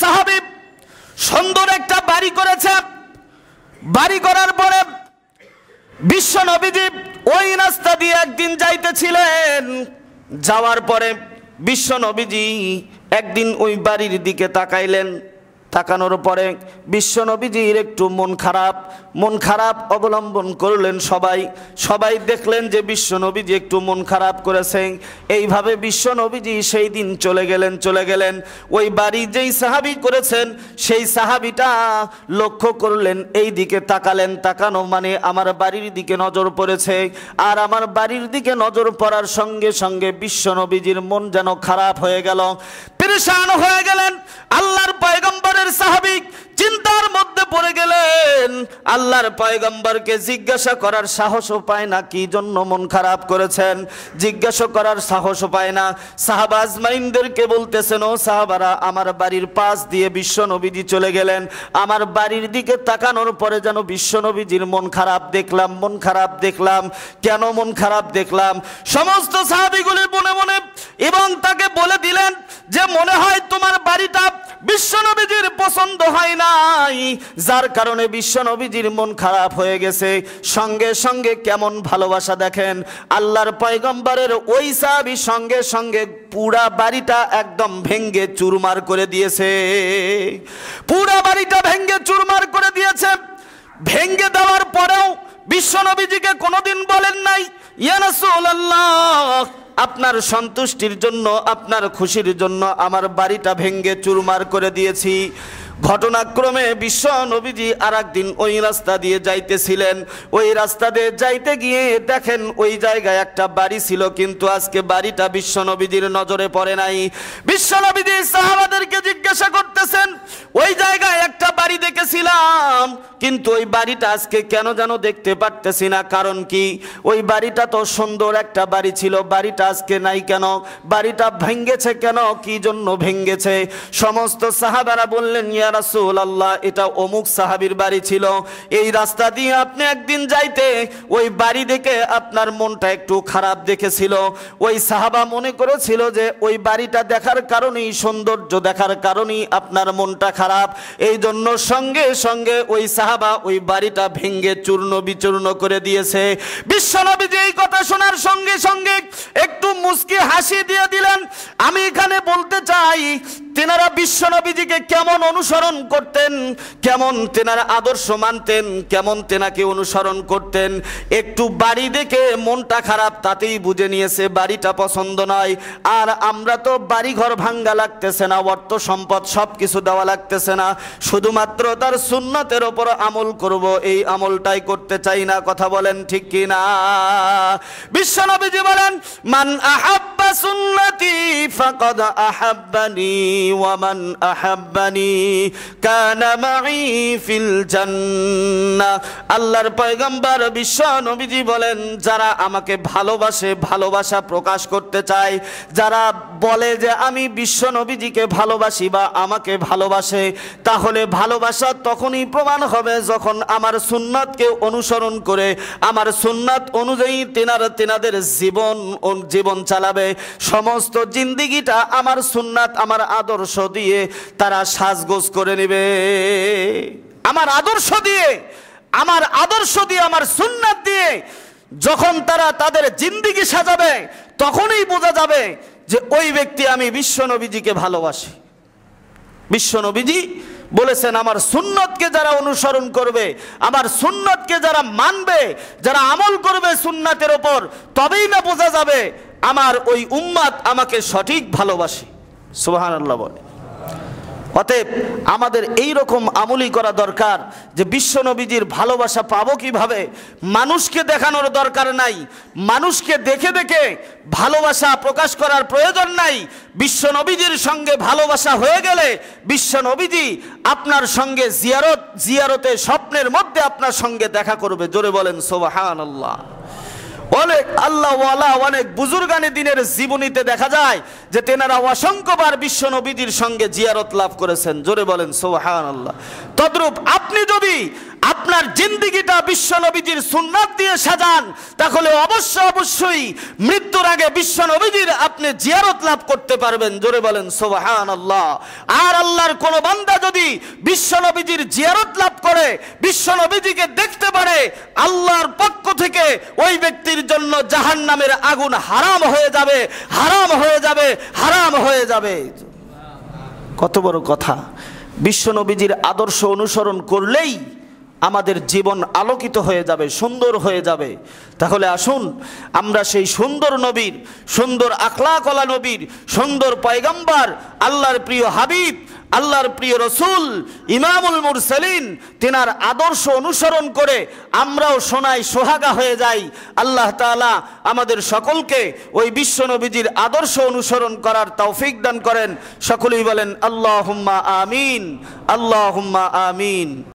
সাহাবি সুন্দর একটা বাড়ি করেছে বাড়ি করার পরে বিশ্ব নবীজি ওই রাস্তা দিয়ে একদিন যাইতেছিলেন যাওয়ার পরে বিশ্ব নবীজি একদিন ওই বাড়ির দিকে তাকাইলেন তাকানোর পরে বিশ্বনবীজির একটু মন খারাপ মন খারাপ অবলম্বন করলেন সবাই সবাই দেখলেন যে বিশ্বনবীজি একটু মন খারাপ করেছেন এইভাবে বিশ্বনবীজি সেই দিন চলে গেলেন চলে গেলেন ওই বাড়ি যেই সাহাবি করেছেন সেই সাহাবিটা লক্ষ্য করলেন এই দিকে তাকালেন তাকানো মানে আমার বাড়ির দিকে নজর পড়েছে আর আমার বাড়ির দিকে নজর পড়ার সঙ্গে সঙ্গে বিশ্বনবীজির মন যেন খারাপ হয়ে গেল পেরেশান হয়ে গেলেন আল্লাহর বছরের সাহাবিক চিন্তার মধ্যে পড়ে গেলেন আল্লাহর পয়গম্বরকে জিজ্ঞাসা করার সাহসও পায় না কি জন্য মন খারাপ করেছেন জিজ্ঞাসা করার সাহসও পায় না সাহাবাজ আজমাইনদেরকে বলতেছেন ও সাহাবারা আমার বাড়ির পাশ দিয়ে বিশ্ব নবীজি চলে গেলেন আমার বাড়ির দিকে তাকানোর পরে যেন বিশ্ব নবীজির মন খারাপ দেখলাম মন খারাপ দেখলাম কেন মন খারাপ দেখলাম সমস্ত সাহাবিগুলি মনে মনে এবং তাকে বলে দিলেন যে মনে হয় তোমার বাড়িটা পছন্দ হয় নাই যার কারণে বিশ্ব নবীজির মন খারাপ হয়ে গেছে সঙ্গে সঙ্গে কেমন ভালোবাসা দেখেন আল্লাহর পয়গম্বরের ওই সাহাবি সঙ্গে সঙ্গে পুরা বাড়িটা একদম ভেঙ্গে চুরমার করে দিয়েছে পুরা বাড়িটা ভেঙ্গে চুরমার করে দিয়েছে ভেঙ্গে দেওয়ার পরেও বিশ্ব নবীজিকে কোনোদিন বলেন নাই আপনার সন্তুষ্টির জন্য আপনার খুশির জন্য আমার বাড়িটা ভেঙ্গে চুরমার করে দিয়েছি ঘটনাক্রমে বিশ্ব নবীজি আর একদিন ওই রাস্তা দিয়ে যাইতেছিলেন ওই রাস্তা দিয়ে যাইতে গিয়ে দেখেন ওই জায়গায় একটা বাড়ি ছিল কিন্তু আজকে বাড়িটা বিশ্ব নবীজির নজরে পড়ে নাই বিশ্ব নবীজি সাহাবাদেরকে জিজ্ঞাসা করতেছেন ওই জায়গায় গেছিলাম কিন্তু ওই বাড়িটা আজকে কেন যেন দেখতে পারতেছি না কারণ কি ওই বাড়িটা তো সুন্দর একটা বাড়ি ছিল বাড়িটা আজকে নাই কেন বাড়িটা ভেঙ্গেছে কেন কি জন্য ভেঙ্গেছে সমস্ত সাহাবারা বললেন ইয়ারাসুল আল্লাহ এটা অমুক সাহাবির বাড়ি ছিল এই রাস্তা দিয়ে আপনি একদিন যাইতে ওই বাড়ি দেখে আপনার মনটা একটু খারাপ দেখেছিল ওই সাহাবা মনে করেছিল যে ওই বাড়িটা দেখার কারণেই সৌন্দর্য দেখার কারণেই আপনার মনটা খারাপ এই জন্য সঙ্গে সঙ্গে ওই সাহাবা ওই বাড়িটা ভেঙ্গে চূর্ণ বিচূর্ণ করে দিয়েছে বিশ্বনবী যে এই কথা শোনার সঙ্গে সঙ্গে একটু মুস্কি হাসি দিয়ে দিলেন আমি এখানে বলতে চাই তেনারা বিশ্বনবীজিকে কেমন অনুসরণ করতেন কেমন তেনারা আদর্শ মানতেন কেমন তেনাকে অনুসরণ করতেন একটু বাড়ি দেখে মনটা খারাপ তাতেই বুঝে নিয়েছে বাড়িটা পছন্দ নয় আর আমরা তো বাড়িঘর ভাঙ্গা লাগতেছে না অর্থ সম্পদ সব কিছু দেওয়া লাগতেছে না শুধুমাত্র তার সুন্নতের ওপর আমল করব এই আমলটাই করতে চাই না কথা বলেন ঠিক কি না বিশ্বনবীজি বলেন মান আহাব্বা সুন্নতি ফাকাদ আহাব্বানি ومن أحبني كان معي في الجنة আল্লাহর পয়গম্বর বিশ্ব নবীজি বলেন যারা আমাকে ভালোবাসে ভালোবাসা প্রকাশ করতে চায় যারা বলে যে আমি বিশ্ব নবীজিকে ভালোবাসি বা আমাকে ভালোবাসে তাহলে ভালোবাসা তখনই প্রমাণ হবে যখন আমার সুন্নাতকে অনুসরণ করে আমার সুন্নাত অনুযায়ী তেনার তেনাদের জীবন জীবন চালাবে সমস্ত জিন্দিগিটা আমার সুন্নাত আমার আদর্শ দিয়ে তারা সাজগোজ করে নেবে আমার আদর্শ দিয়ে আমার আদর্শ দিয়ে আমার সুন্নাত দিয়ে যখন তারা তাদের জিন্দিগি সাজাবে তখনই বোঝা যাবে যে ওই ব্যক্তি আমি বিশ্বনবীজিকে ভালোবাসি বিশ্বনবীজি বলেছেন আমার সুন্নতকে যারা অনুসরণ করবে আমার সুন্নতকে যারা মানবে যারা আমল করবে সুন্নাতের ওপর তবেই না বোঝা যাবে আমার ওই উম্মাদ আমাকে সঠিক ভালোবাসে সুহান আল্লাহ বলে অতএব আমাদের এই রকম আমলি করা দরকার যে বিশ্বনবীজির ভালোবাসা পাব কিভাবে মানুষকে দেখানোর দরকার নাই মানুষকে দেখে দেখে ভালোবাসা প্রকাশ করার প্রয়োজন নাই বিশ্বনবীজির সঙ্গে ভালোবাসা হয়ে গেলে বিশ্বনবীজি আপনার সঙ্গে জিয়ারত জিয়ারতে স্বপ্নের মধ্যে আপনার সঙ্গে দেখা করবে জোরে বলেন সোবাহান আল্লাহ অনেক আল্লাহওয়ালা অনেক বুজুর্গানি দিনের জীবনীতে দেখা যায় যে তেনারা অসংখ্যবার বিশ্ব নবীদের সঙ্গে জিয়ারত লাভ করেছেন জোরে বলেন সোহান আল্লাহ তদ্রূপ আপনি যদি আপনার জিন্দিগিটা বিশ্ব নবীজির সুন্নাত দিয়ে সাজান তাহলে অবশ্য অবশ্যই মৃত্যুর আগে বিশ্ব নবীজির আপনি জিয়ারত লাভ করতে পারবেন জোরে বলেন সোহান আল্লাহ আর আল্লাহর কোনো বান্দা যদি বিশ্ব নবীজির জিয়ারত লাভ করে বিশ্ব নবীজিকে দেখতে পারে আল্লাহর পক্ষ থেকে ওই ব্যক্তির জন্য জাহান নামের আগুন হারাম হয়ে যাবে হারাম হয়ে যাবে হারাম হয়ে যাবে কত বড় কথা বিশ্ব নবীজির আদর্শ অনুসরণ করলেই আমাদের জীবন আলোকিত হয়ে যাবে সুন্দর হয়ে যাবে তাহলে আসুন আমরা সেই সুন্দর নবীর সুন্দর আকলাকলা নবীর সুন্দর পয়গম্বার আল্লাহর প্রিয় হাবিব আল্লাহর প্রিয় রসুল ইমামুল সেলিন তেনার আদর্শ অনুসরণ করে আমরাও সোনাই সোহাগা হয়ে যাই আল্লাহ তালা আমাদের সকলকে ওই নবীজির আদর্শ অনুসরণ করার তৌফিক দান করেন সকলেই বলেন আল্লাহ আমিন আল্লাহ আমিন